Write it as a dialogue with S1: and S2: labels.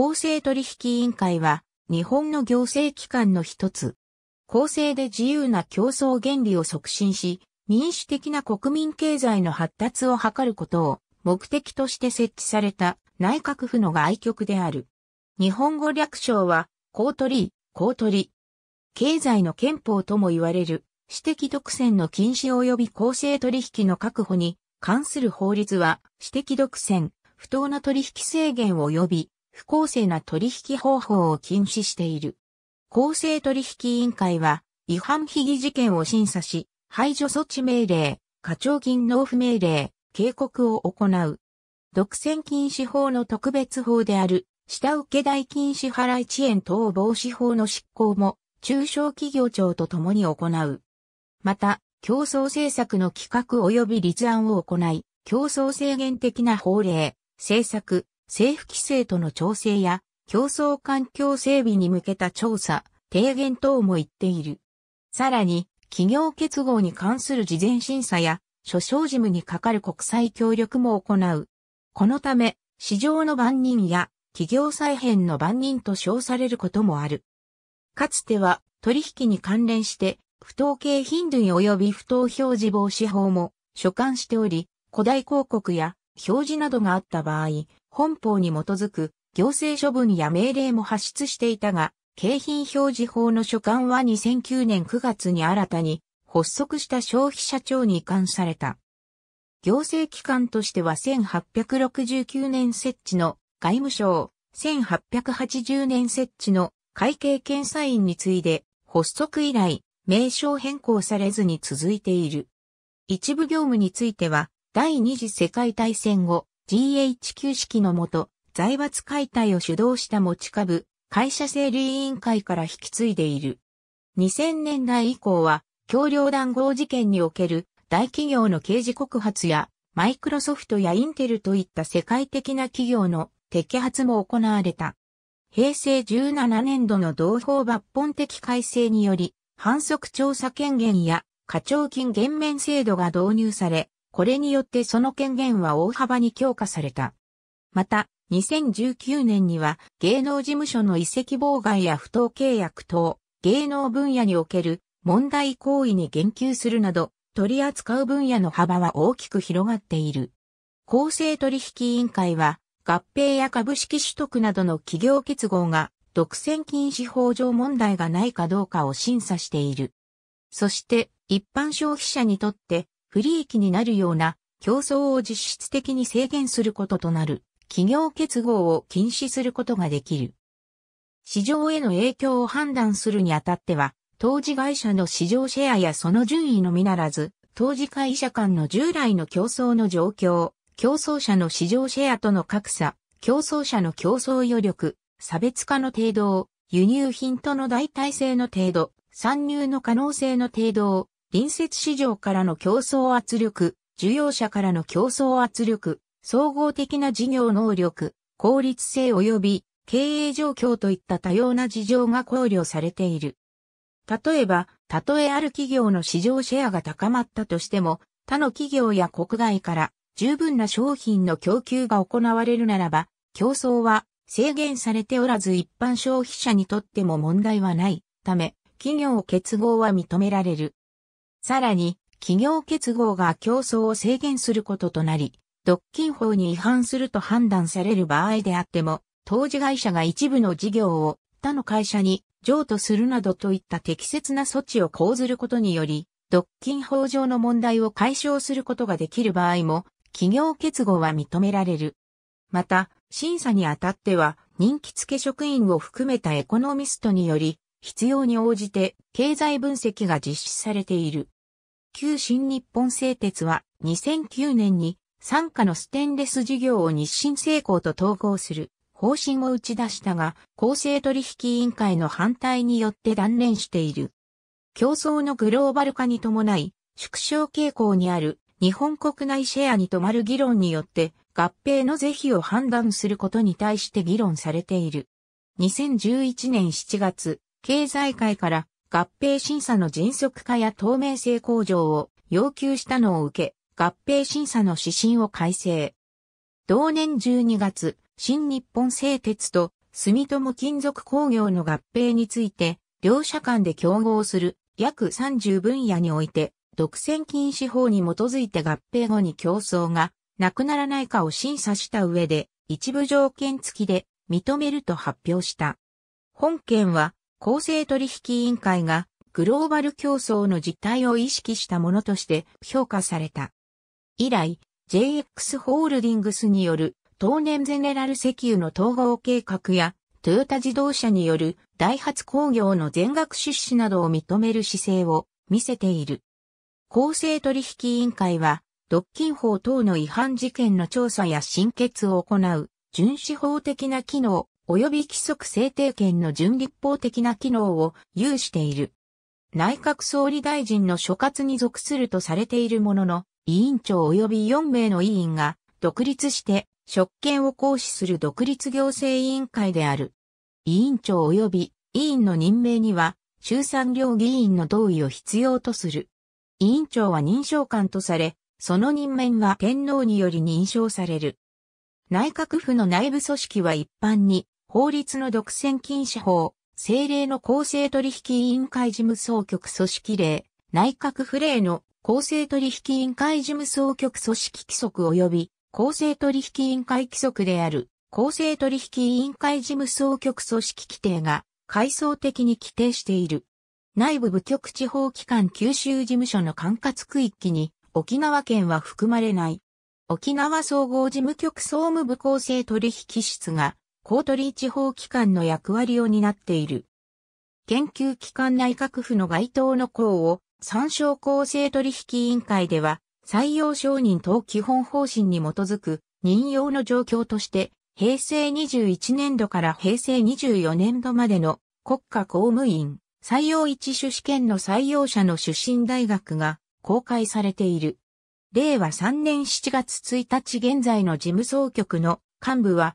S1: 公正取引委員会は日本の行政機関の一つ。公正で自由な競争原理を促進し、民主的な国民経済の発達を図ることを目的として設置された内閣府の外局である。日本語略称は、公取公取。経済の憲法とも言われる、私的独占の禁止及び公正取引の確保に関する法律は、私的独占、不当な取引制限及び不公正な取引方法を禁止している。公正取引委員会は、違反被疑事件を審査し、排除措置命令、課徴金納付命令、警告を行う。独占禁止法の特別法である、下請け代金支払い遅延等防止法の執行も、中小企業庁と共に行う。また、競争政策の企画及び立案を行い、競争制限的な法令、政策、政府規制との調整や競争環境整備に向けた調査、提言等も言っている。さらに、企業結合に関する事前審査や、諸商事務に係る国際協力も行う。このため、市場の番人や企業再編の番人と称されることもある。かつては取引に関連して不当頻度に及び不当表示防止法も所管しており、古代広告や表示などがあった場合、本法に基づく行政処分や命令も発出していたが、景品表示法の所管は2009年9月に新たに発足した消費者庁に移管された。行政機関としては1869年設置の外務省、1880年設置の会計検査院に次いで発足以来名称変更されずに続いている。一部業務については第二次世界大戦後 GHQ 式のもと、財閥解体を主導した持ち株、会社整理委員会から引き継いでいる。2000年代以降は、橋梁談合事件における大企業の刑事告発や、マイクロソフトやインテルといった世界的な企業の摘発も行われた。平成17年度の同法抜本的改正により、反則調査権限や課徴金減免制度が導入され、これによってその権限は大幅に強化された。また、2019年には芸能事務所の遺跡妨害や不当契約等、芸能分野における問題行為に言及するなど、取り扱う分野の幅は大きく広がっている。公正取引委員会は、合併や株式取得などの企業結合が独占禁止法上問題がないかどうかを審査している。そして、一般消費者にとって不利益になるような競争を実質的に制限することとなる企業結合を禁止することができる。市場への影響を判断するにあたっては、当事会社の市場シェアやその順位のみならず、当事会社間の従来の競争の状況、競争者の市場シェアとの格差、競争者の競争余力、差別化の程度を、輸入品との代替性の程度、参入の可能性の程度を、隣接市場からの競争圧力、需要者からの競争圧力、総合的な事業能力、効率性及び経営状況といった多様な事情が考慮されている。例えば、たとえある企業の市場シェアが高まったとしても、他の企業や国外から十分な商品の供給が行われるならば、競争は制限されておらず一般消費者にとっても問題はないため、企業結合は認められる。さらに、企業結合が競争を制限することとなり、独禁法に違反すると判断される場合であっても、当事会社が一部の事業を他の会社に譲渡するなどといった適切な措置を講ずることにより、独禁法上の問題を解消することができる場合も、企業結合は認められる。また、審査にあたっては、人気付職員を含めたエコノミストにより、必要に応じて経済分析が実施されている。旧新日本製鉄は2009年に参加のステンレス事業を日清成功と統合する方針を打ち出したが、公正取引委員会の反対によって断念している。競争のグローバル化に伴い、縮小傾向にある日本国内シェアに止まる議論によって合併の是非を判断することに対して議論されている。2011年7月、経済界から合併審査の迅速化や透明性向上を要求したのを受け、合併審査の指針を改正。同年12月、新日本製鉄と住友金属工業の合併について、両社間で競合する約30分野において、独占禁止法に基づいて合併後に競争がなくならないかを審査した上で、一部条件付きで認めると発表した。本件は公正取引委員会がグローバル競争の実態を意識したものとして評価された。以来、JX ホールディングスによる当年ゼネラル石油の統合計画やトヨタ自動車によるダイハツ工業の全額出資などを認める姿勢を見せている。公正取引委員会は、独禁法等の違反事件の調査や審決を行う、巡視法的な機能及び規則制定権の準立法的な機能を有している。内閣総理大臣の所轄に属するとされているものの、委員長及び4名の委員が独立して職権を行使する独立行政委員会である。委員長及び委員の任命には衆参両議員の同意を必要とする。委員長は認証官とされ、その任免は天皇により認証される。内閣府の内部組織は一般に法律の独占禁止法、政令の公正取引委員会事務総局組織令、内閣府令の公正取引委員会事務総局組織規則及び公正取引委員会規則である公正取引委員会事務総局組織規定が階層的に規定している。内部部局地方機関九州事務所の管轄区域に沖縄県は含まれない。沖縄総合事務局総務部公正取引室がコートリー地方機関の役割を担っている。研究機関内閣府の該当の項を参照公正取引委員会では採用承認等基本方針に基づく任用の状況として平成21年度から平成24年度までの国家公務員採用一種試験の採用者の出身大学が公開されている。令和3年7月1日現在の事務総局の幹部は